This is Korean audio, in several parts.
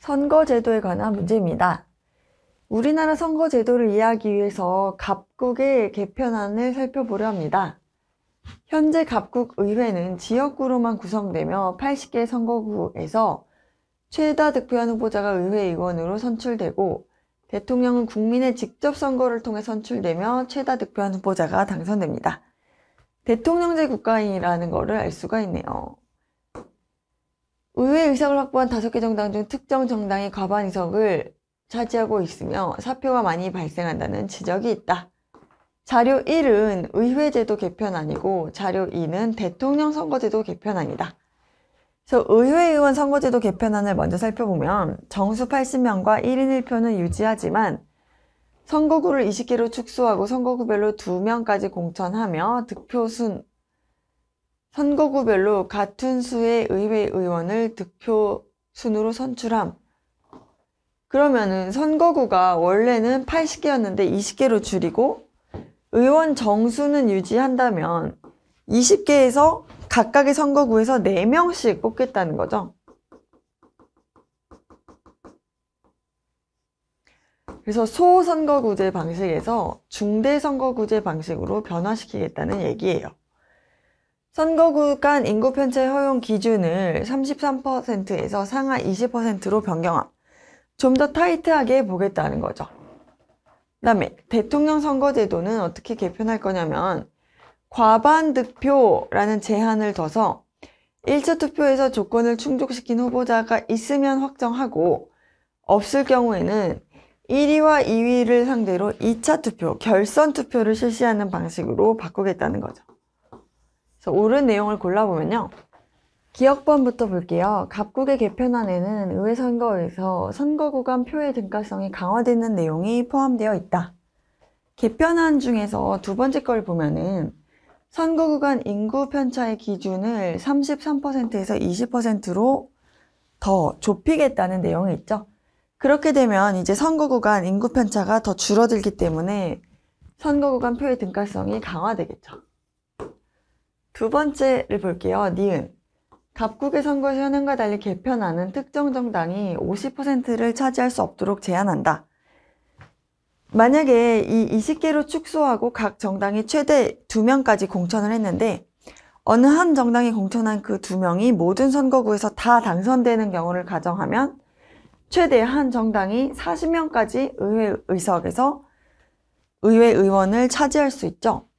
선거제도에 관한 문제입니다. 우리나라 선거제도를 이해하기 위해서 갑국의 개편안을 살펴보려 합니다. 현재 갑국 의회는 지역구로만 구성되며 80개 선거구에서 최다 득표한 후보자가 의회의원으로 선출되고 대통령은 국민의 직접 선거를 통해 선출되며 최다 득표한 후보자가 당선됩니다. 대통령제 국가인이라는 것을 알 수가 있네요. 의회 의석을 확보한 다섯 개 정당 중 특정 정당이 과반 의석을 차지하고 있으며 사표가 많이 발생한다는 지적이 있다. 자료 1은 의회제도 개편안이고 자료 2는 대통령 선거제도 개편안이다. 그래서 의회의원 선거제도 개편안을 먼저 살펴보면 정수 80명과 1인 1표는 유지하지만 선거구를 20개로 축소하고 선거구별로 2명까지 공천하며 득표순 선거구별로 같은 수의 의회 의원을 득표 순으로 선출함. 그러면은 선거구가 원래는 80개였는데 20개로 줄이고 의원 정수는 유지한다면 20개에서 각각의 선거구에서 4명씩 뽑겠다는 거죠. 그래서 소선거구제 방식에서 중대선거구제 방식으로 변화시키겠다는 얘기예요. 선거구 간 인구 편차 허용 기준을 33%에서 상하 20%로 변경함. 좀 더 타이트하게 보겠다는 거죠. 그 다음에 대통령 선거제도는 어떻게 개편할 거냐면 과반 득표라는 제한을 둬서 1차 투표에서 조건을 충족시킨 후보자가 있으면 확정하고 없을 경우에는 1위와 2위를 상대로 2차 투표, 결선 투표를 실시하는 방식으로 바꾸겠다는 거죠. 그래서 옳은 내용을 골라보면요. 기억번부터 볼게요. 갑국의 개편안에는 의회선거에서 선거구간 표의 등가성이 강화되는 내용이 포함되어 있다. 개편안 중에서 두 번째 걸 보면은 선거구간 인구 편차의 기준을 33%에서 20%로 더 좁히겠다는 내용이 있죠. 그렇게 되면 이제 선거구간 인구 편차가 더 줄어들기 때문에 선거구간 표의 등가성이 강화되겠죠. 두 번째를 볼게요. 니은. 각국의 선거 현황과 달리 개편안은 특정 정당이 50%를 차지할 수 없도록 제한한다. 만약에 이 20개로 축소하고 각 정당이 최대 2명까지 공천을 했는데 어느 한 정당이 공천한 그 2명이 모든 선거구에서 다 당선되는 경우를 가정하면 최대 한 정당이 40명까지 의회 의석에서 의회 의원을 차지할 수 있죠.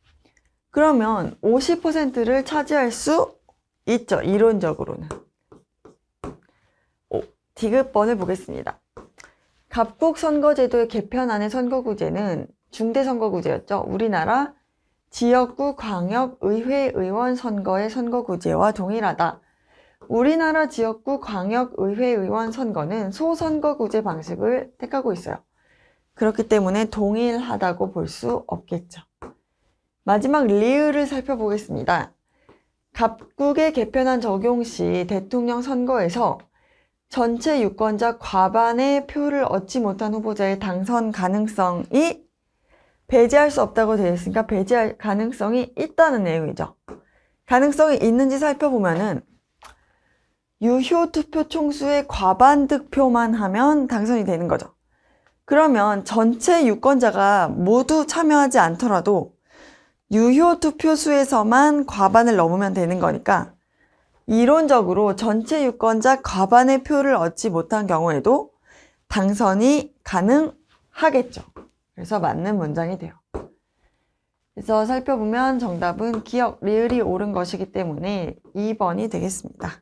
그러면 50%를 차지할 수 있죠. 이론적으로는. 오, 디귿번을 보겠습니다. 갑국 선거제도의 개편안의 선거구제는 중대선거구제였죠. 우리나라 지역구 광역의회의원 선거의 선거구제와 동일하다. 우리나라 지역구 광역의회의원 선거는 소선거구제 방식을 택하고 있어요. 그렇기 때문에 동일하다고 볼 수 없겠죠. 마지막 리을을 살펴보겠습니다. 갑국의 개편안 적용 시 대통령 선거에서 전체 유권자 과반의 표를 얻지 못한 후보자의 당선 가능성이 배제할 수 없다고 되어 있으니까 배제할 가능성이 있다는 내용이죠. 가능성이 있는지 살펴보면은 유효 투표 총수의 과반 득표만 하면 당선이 되는 거죠. 그러면 전체 유권자가 모두 참여하지 않더라도 유효 투표수에서만 과반을 넘으면 되는 거니까 이론적으로 전체 유권자 과반의 표를 얻지 못한 경우에도 당선이 가능하겠죠. 그래서 맞는 문장이 돼요. 그래서 살펴보면 정답은 기억, 리을이 옳은 것이기 때문에 2번이 되겠습니다.